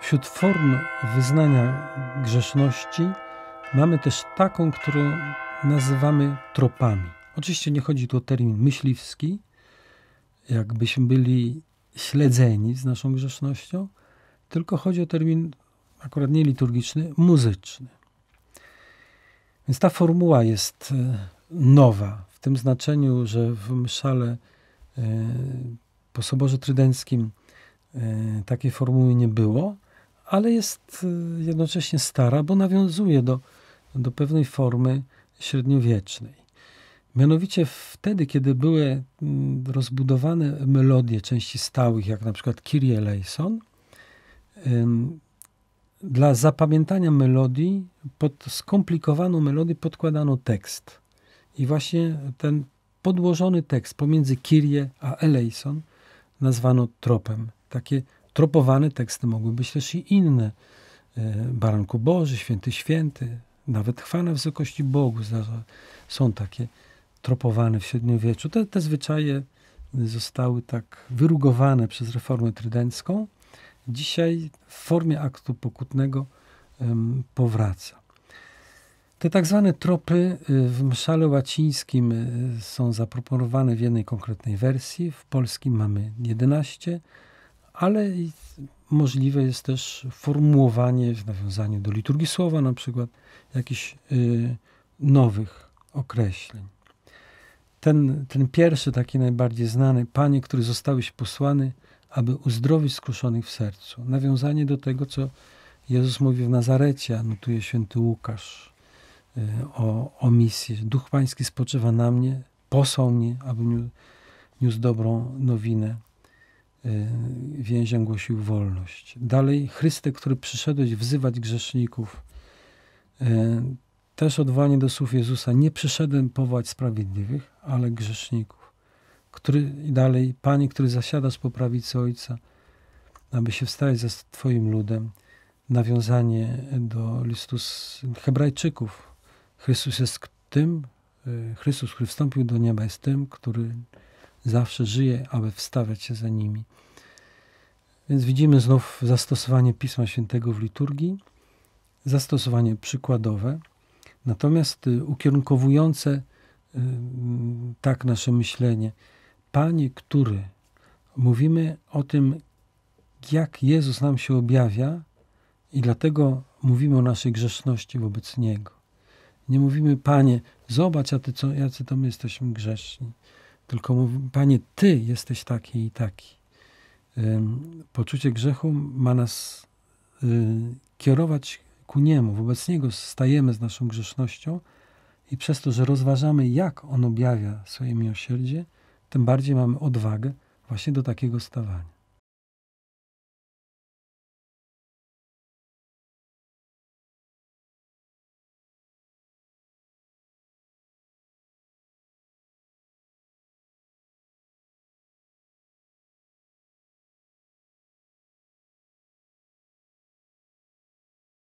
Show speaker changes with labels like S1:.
S1: Wśród form wyznania grzeszności mamy też taką, którą nazywamy tropami. Oczywiście nie chodzi tu o termin myśliwski, jakbyśmy byli śledzeni z naszą grzesznością, tylko chodzi o termin akurat nie liturgiczny, muzyczny. Więc ta formuła jest e, nowa w tym znaczeniu, że w mszale e, po Soborze Trydenckim e, takiej formuły nie było, ale jest y, jednocześnie stara, bo nawiązuje do, do pewnej formy średniowiecznej. Mianowicie wtedy, kiedy były mm, rozbudowane melodie części stałych, jak na przykład Kyrie Eleison, dla zapamiętania melodii, pod skomplikowaną melodię podkładano tekst. I właśnie ten podłożony tekst pomiędzy Kyrie a Eleison nazwano tropem. Takie tropowane teksty mogły być też i inne. E, Baranku Boży, Święty Święty, nawet chwa na wysokości Bogu. Są takie tropowane w średniowieczu. Te, te zwyczaje zostały tak wyrugowane przez reformę trydencką. Dzisiaj w formie aktu pokutnego powraca. Te tak zwane tropy y, w mszale łacińskim y, są zaproponowane w jednej konkretnej wersji. W polskim mamy 11 ale możliwe jest też formułowanie w nawiązaniu do liturgii słowa, na przykład jakichś y, nowych określeń. Ten, ten pierwszy, taki najbardziej znany, Panie, który zostałeś posłany, aby uzdrowić skruszonych w sercu. Nawiązanie do tego, co Jezus mówi w Nazarecie, anotuje święty Łukasz y, o, o misji. Duch Pański spoczywa na mnie, posłał mnie, aby niósł dobrą nowinę Y, więzień głosił wolność. Dalej, Chryste, który przyszedłeś wzywać grzeszników, y, też odwołanie do słów Jezusa, nie przyszedłem powołać sprawiedliwych, ale grzeszników. Który, dalej, Panie, który zasiadasz po prawicy Ojca, aby się wstać za Twoim ludem. Nawiązanie do listu z Hebrajczyków. Chrystus jest tym, y, Chrystus, który wstąpił do nieba, jest tym, który zawsze żyje, aby wstawiać się za nimi. Więc widzimy znów zastosowanie Pisma Świętego w liturgii, zastosowanie przykładowe, natomiast y, ukierunkowujące y, tak nasze myślenie. Panie, który mówimy o tym, jak Jezus nam się objawia, i dlatego mówimy o naszej grzeszności wobec Niego. Nie mówimy, Panie, zobacz, a ty co, jacy to my jesteśmy grzeszni tylko mówi, Panie, Ty jesteś taki i taki. Poczucie grzechu ma nas y, kierować ku Niemu. Wobec Niego stajemy z naszą grzesznością i przez to, że rozważamy, jak On objawia swoje miłosierdzie, tym bardziej mamy odwagę właśnie do takiego stawania.